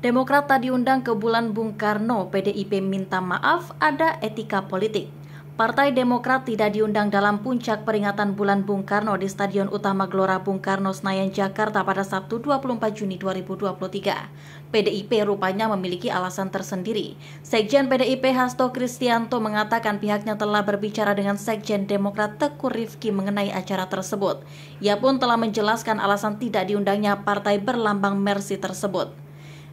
Demokrat tadi undang ke bulan Bung Karno, PDIP minta maaf ada etika politik. Partai Demokrat tidak diundang dalam puncak peringatan bulan Bung Karno di Stadion Utama Gelora Bung Karno Senayan Jakarta pada Sabtu 24 Juni 2023. PDIP rupanya memiliki alasan tersendiri. Sekjen PDIP Hasto Kristianto mengatakan pihaknya telah berbicara dengan Sekjen Demokrat Teku Rifki mengenai acara tersebut. Ia pun telah menjelaskan alasan tidak diundangnya partai berlambang mersi tersebut.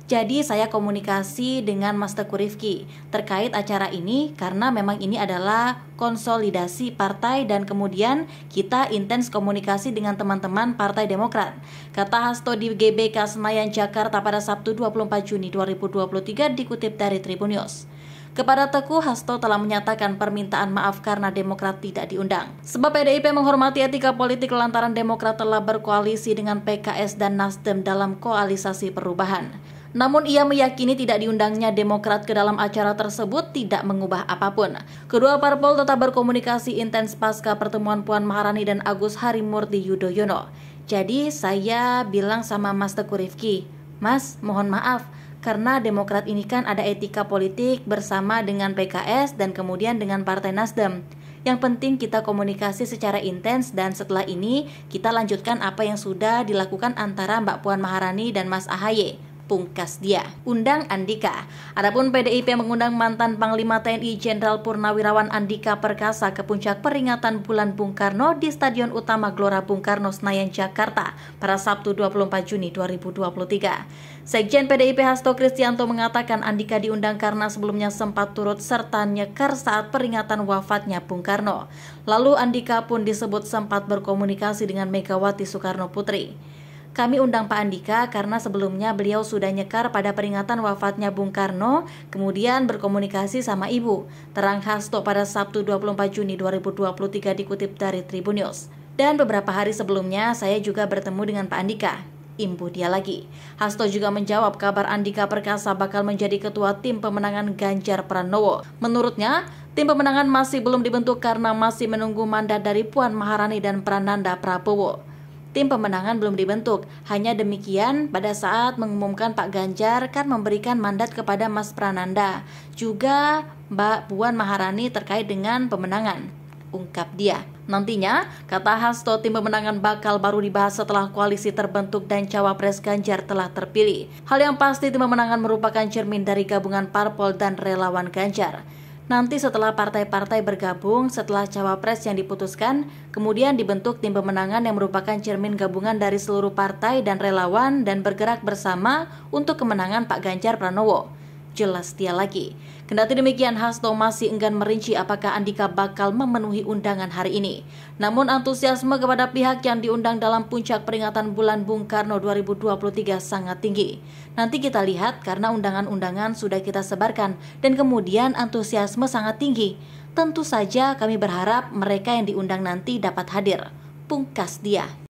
Jadi saya komunikasi dengan Mas Teguh Rifki terkait acara ini karena memang ini adalah konsolidasi partai dan kemudian kita intens komunikasi dengan teman-teman Partai Demokrat. Kata Hasto di GBK Senayan Jakarta pada Sabtu 24 Juni 2023 dikutip dari Tribun News. Kepada Teguh, Hasto telah menyatakan permintaan maaf karena Demokrat tidak diundang. Sebab PDIP menghormati etika politik lantaran Demokrat telah berkoalisi dengan PKS dan Nasdem dalam koalisasi perubahan. Namun ia meyakini tidak diundangnya Demokrat ke dalam acara tersebut tidak mengubah apapun. Kedua parpol tetap berkomunikasi intens pasca pertemuan Puan Maharani dan Agus Harimurti Yudhoyono. Jadi saya bilang sama Mas Teku Rifki, Mas mohon maaf, karena Demokrat ini kan ada etika politik bersama dengan PKS dan kemudian dengan Partai Nasdem. Yang penting kita komunikasi secara intens dan setelah ini kita lanjutkan apa yang sudah dilakukan antara Mbak Puan Maharani dan Mas Ahaye pungkas dia. Undang Andika. Adapun PDIP mengundang mantan Panglima TNI Jenderal Purnawirawan Andika Perkasa ke puncak peringatan Bulan Bung Karno di Stadion Utama Gelora Bung Karno Senayan Jakarta pada Sabtu 24 Juni 2023. Sekjen PDIP Hasto Kristianto mengatakan Andika diundang karena sebelumnya sempat turut serta nyekar saat peringatan wafatnya Bung Karno. Lalu Andika pun disebut sempat berkomunikasi dengan Megawati Soekarno Putri. Kami undang Pak Andika karena sebelumnya beliau sudah nyekar pada peringatan wafatnya Bung Karno, kemudian berkomunikasi sama ibu. Terang Hasto pada Sabtu 24 Juni 2023 dikutip dari Tribun News. Dan beberapa hari sebelumnya saya juga bertemu dengan Pak Andika imbu dia lagi. Hasto juga menjawab kabar Andika Perkasa bakal menjadi ketua tim pemenangan Ganjar Pranowo. Menurutnya, tim pemenangan masih belum dibentuk karena masih menunggu mandat dari Puan Maharani dan Prananda Prabowo. Tim pemenangan belum dibentuk. Hanya demikian pada saat mengumumkan Pak Ganjar kan memberikan mandat kepada Mas Prananda, juga Mbak Puan Maharani terkait dengan pemenangan. Ungkap dia. Nantinya, kata Hasto, tim pemenangan bakal baru dibahas setelah koalisi terbentuk dan cawapres Ganjar telah terpilih. Hal yang pasti tim pemenangan merupakan cermin dari gabungan parpol dan relawan Ganjar. Nanti setelah partai-partai bergabung, setelah cawapres yang diputuskan, kemudian dibentuk tim pemenangan yang merupakan cermin gabungan dari seluruh partai dan relawan dan bergerak bersama untuk kemenangan Pak Ganjar Pranowo jelas dia lagi. Kendati demikian, Hasto masih enggan merinci apakah Andika bakal memenuhi undangan hari ini. Namun antusiasme kepada pihak yang diundang dalam puncak peringatan bulan Bung Karno 2023 sangat tinggi. Nanti kita lihat karena undangan-undangan sudah kita sebarkan dan kemudian antusiasme sangat tinggi. Tentu saja kami berharap mereka yang diundang nanti dapat hadir. Pungkas dia.